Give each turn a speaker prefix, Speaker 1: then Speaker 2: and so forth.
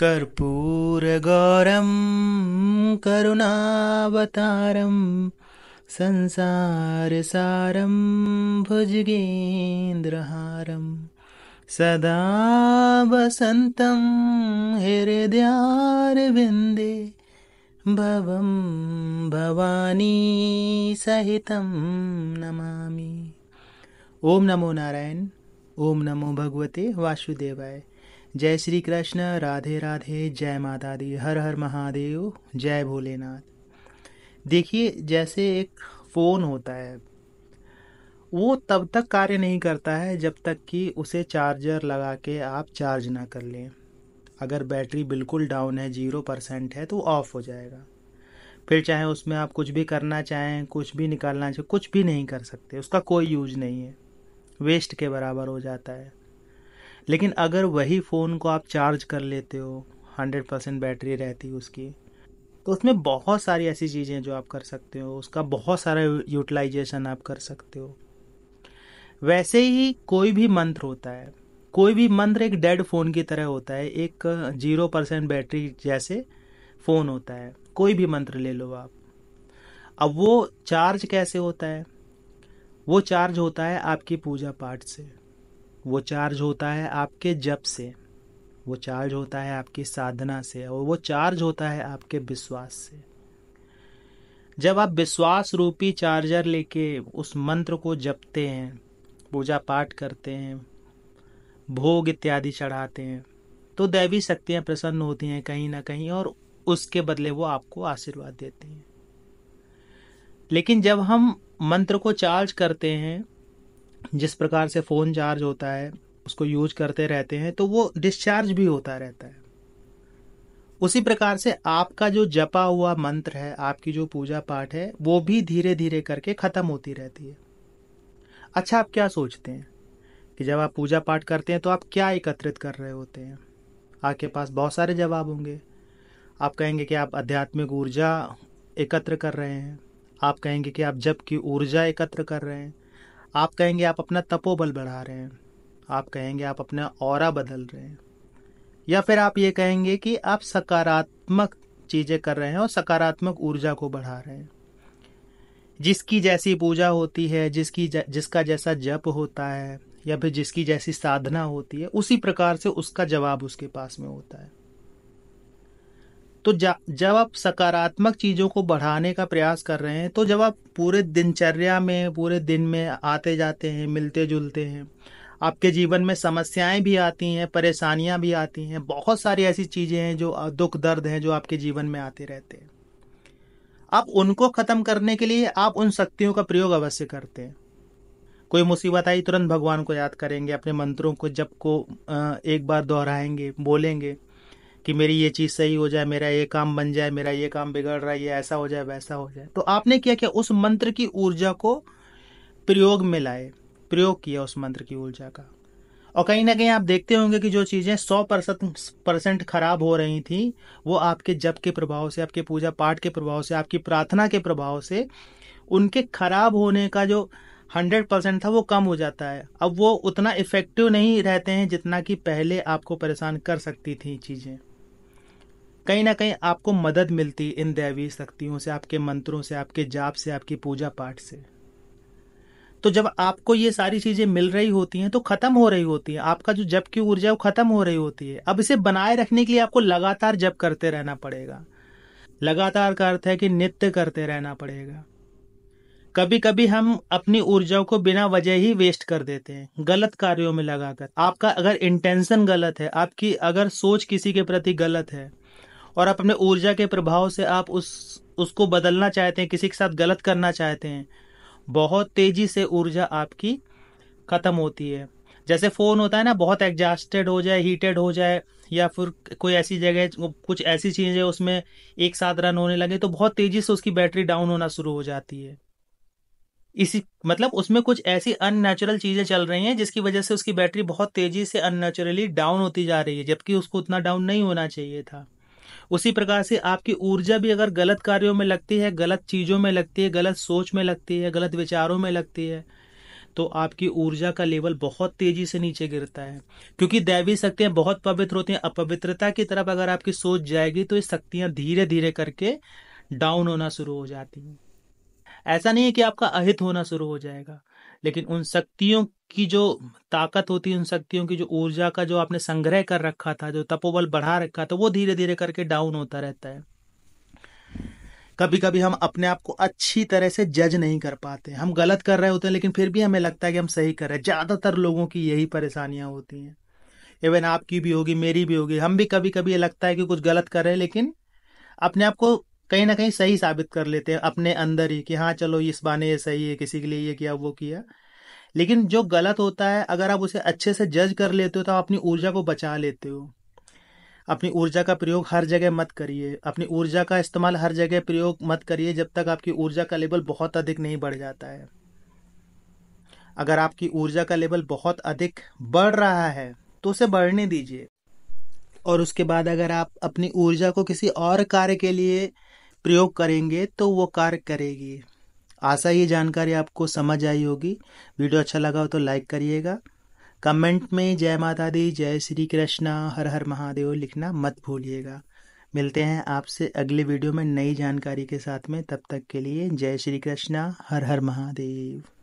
Speaker 1: कर्पूरगौरं करुणावतारं संसारसारं भुजगेन्द्रहारं सदा वसन्तं हृदयारविन्दे भवं भवानी सहितं नमामि ॐ नमो नारायण ॐ नमो भगवते वासुदेवाय जय श्री कृष्ण राधे राधे जय माता दी हर हर महादेव जय भोलेनाथ देखिए जैसे एक फ़ोन होता है वो तब तक कार्य नहीं करता है जब तक कि उसे चार्जर लगा के आप चार्ज ना कर लें अगर बैटरी बिल्कुल डाउन है जीरो परसेंट है तो ऑफ़ हो जाएगा फिर चाहे उसमें आप कुछ भी करना चाहें कुछ भी निकालना चाहें कुछ भी नहीं कर सकते उसका कोई यूज नहीं है वेस्ट के बराबर हो जाता है लेकिन अगर वही फ़ोन को आप चार्ज कर लेते हो हंड्रेड परसेंट बैटरी रहती है उसकी तो उसमें बहुत सारी ऐसी चीज़ें जो आप कर सकते हो उसका बहुत सारा यूटिलाइजेशन आप कर सकते हो वैसे ही कोई भी मंत्र होता है कोई भी मंत्र एक डेड फ़ोन की तरह होता है एक जीरो परसेंट बैटरी जैसे फ़ोन होता है कोई भी मंत्र ले लो आप अब वो चार्ज कैसे होता है वो चार्ज होता है आपकी पूजा पाठ से वो चार्ज होता है आपके जप से वो चार्ज होता है आपकी साधना से और वो चार्ज होता है आपके विश्वास से जब आप विश्वास रूपी चार्जर लेके उस मंत्र को जपते हैं पूजा पाठ करते हैं भोग इत्यादि चढ़ाते हैं तो दैवी शक्तियाँ प्रसन्न होती हैं कहीं ना कहीं और उसके बदले वो आपको आशीर्वाद देते हैं लेकिन जब हम मंत्र को चार्ज करते हैं जिस प्रकार से फ़ोन चार्ज होता है उसको यूज करते रहते हैं तो वो डिस्चार्ज भी होता रहता है उसी प्रकार से आपका जो जपा हुआ मंत्र है आपकी जो पूजा पाठ है वो भी धीरे धीरे करके ख़त्म होती रहती है अच्छा आप क्या सोचते हैं कि जब आप पूजा पाठ करते हैं तो आप क्या एकत्रित कर रहे होते हैं आपके पास बहुत सारे जवाब होंगे आप कहेंगे कि आप आध्यात्मिक ऊर्जा एकत्र कर रहे हैं आप कहेंगे कि आप जब की ऊर्जा एकत्र कर रहे हैं आप कहेंगे आप अपना तपोबल बढ़ा रहे हैं आप कहेंगे आप अपना और बदल रहे हैं या फिर आप ये कहेंगे कि आप सकारात्मक चीज़ें कर रहे हैं और सकारात्मक ऊर्जा को बढ़ा रहे हैं जिसकी जैसी पूजा होती है जिसकी ज, जिसका जैसा जप होता है या फिर जिसकी जैसी साधना होती है उसी प्रकार से उसका जवाब उसके पास में होता है तो जब आप सकारात्मक चीज़ों को बढ़ाने का प्रयास कर रहे हैं तो जब आप पूरे दिनचर्या में पूरे दिन में आते जाते हैं मिलते जुलते हैं आपके जीवन में समस्याएं भी आती हैं परेशानियां भी आती हैं बहुत सारी ऐसी चीज़ें हैं जो दुख दर्द हैं जो आपके जीवन में आते रहते हैं आप उनको ख़त्म करने के लिए आप उन शक्तियों का प्रयोग अवश्य करते हैं कोई मुसीबत आई तुरंत भगवान को याद करेंगे अपने मंत्रों को जब को एक बार दोहराएंगे बोलेंगे कि मेरी ये चीज सही हो जाए मेरा ये काम बन जाए मेरा ये काम बिगड़ रहा है ये ऐसा हो जाए वैसा हो जाए तो आपने क्या किया उस मंत्र की ऊर्जा को प्रयोग में लाए प्रयोग किया उस मंत्र की ऊर्जा का और कहीं ना कहीं आप देखते होंगे कि जो चीज़ें सौ परसेंट खराब हो रही थी वो आपके जप के प्रभाव से आपके पूजा पाठ के प्रभाव से आपकी प्रार्थना के प्रभाव से उनके खराब होने का जो हंड्रेड परसेंट था वो कम हो जाता है अब वो उतना इफेक्टिव नहीं रहते हैं जितना कि पहले आपको परेशान कर सकती थी चीज़ें कहीं ना कहीं आपको मदद मिलती इन दैवी शक्तियों से आपके मंत्रों से आपके जाप से आपकी पूजा पाठ से तो जब आपको ये सारी चीजें मिल रही होती हैं तो खत्म हो रही होती है आपका जो जप की ऊर्जा वो खत्म हो रही होती है अब इसे बनाए रखने के लिए आपको लगातार जप करते रहना पड़ेगा लगातार का अर्थ है कि नित्य करते रहना पड़ेगा कभी कभी हम अपनी ऊर्जाओं को बिना वजह ही वेस्ट कर देते हैं गलत कार्यों में लगाकर आपका अगर इंटेंशन गलत है आपकी अगर सोच किसी के प्रति गलत है और आप अपने ऊर्जा के प्रभाव से आप उस उसको बदलना चाहते हैं किसी के साथ गलत करना चाहते हैं बहुत तेजी से ऊर्जा आपकी खत्म होती है जैसे फ़ोन होता है ना बहुत एग्जास्टेड हो जाए हीटेड हो जाए या फिर कोई ऐसी जगह कुछ ऐसी चीज़ें उसमें एक साथ रन होने लगे तो बहुत तेज़ी से उसकी बैटरी डाउन होना शुरू हो जाती है इसी मतलब उसमें कुछ ऐसी अननेचुरल चीज़ें चल रही हैं जिसकी वजह से उसकी बैटरी बहुत तेज़ी से अननेचुरली डाउन होती जा रही है जबकि उसको उतना डाउन नहीं होना चाहिए था उसी प्रकार से आपकी ऊर्जा भी अगर गलत कार्यों में लगती है गलत चीज़ों में लगती है गलत सोच में लगती है गलत विचारों में लगती है तो आपकी ऊर्जा का लेवल बहुत तेजी से नीचे गिरता है क्योंकि दैवी शक्तियां बहुत पवित्र होती हैं अपवित्रता की तरफ अगर आपकी सोच जाएगी तो ये शक्तियां धीरे धीरे करके डाउन होना शुरू हो जाती हैं ऐसा नहीं है कि आपका अहित होना शुरू हो जाएगा लेकिन उन शक्तियों की जो ताकत होती है उन शक्तियों की जो ऊर्जा का जो आपने संग्रह कर रखा था जो तपोबल बढ़ा रखा था वो धीरे धीरे करके डाउन होता रहता है कभी कभी हम अपने आप को अच्छी तरह से जज नहीं कर पाते हम गलत कर रहे होते हैं लेकिन फिर भी हमें लगता है कि हम सही कर रहे हैं ज़्यादातर लोगों की यही परेशानियां होती हैं इवन आपकी भी होगी मेरी भी होगी हम भी कभी कभी ये लगता है कि कुछ गलत कर रहे हैं लेकिन अपने आप को कहीं ना कहीं सही साबित कर लेते हैं अपने अंदर ही कि हाँ चलो इस बाने ये सही है किसी के लिए ये किया वो किया लेकिन जो गलत होता है अगर आप उसे अच्छे से जज कर लेते हो तो आप अपनी ऊर्जा को बचा लेते हो अपनी ऊर्जा का प्रयोग हर जगह मत करिए अपनी ऊर्जा का इस्तेमाल हर जगह प्रयोग मत करिए जब तक आपकी ऊर्जा का लेवल बहुत अधिक नहीं बढ़ जाता है अगर आपकी ऊर्जा का लेवल बहुत अधिक बढ़ रहा है तो उसे बढ़ने दीजिए और उसके बाद अगर आप अपनी ऊर्जा को किसी और कार्य के लिए प्रयोग करेंगे तो वो कार्य करेगी आशा ये जानकारी आपको समझ आई होगी वीडियो अच्छा लगा हो तो लाइक करिएगा कमेंट में जय माता दी जय श्री कृष्णा हर हर महादेव लिखना मत भूलिएगा मिलते हैं आपसे अगले वीडियो में नई जानकारी के साथ में तब तक के लिए जय श्री कृष्णा हर हर महादेव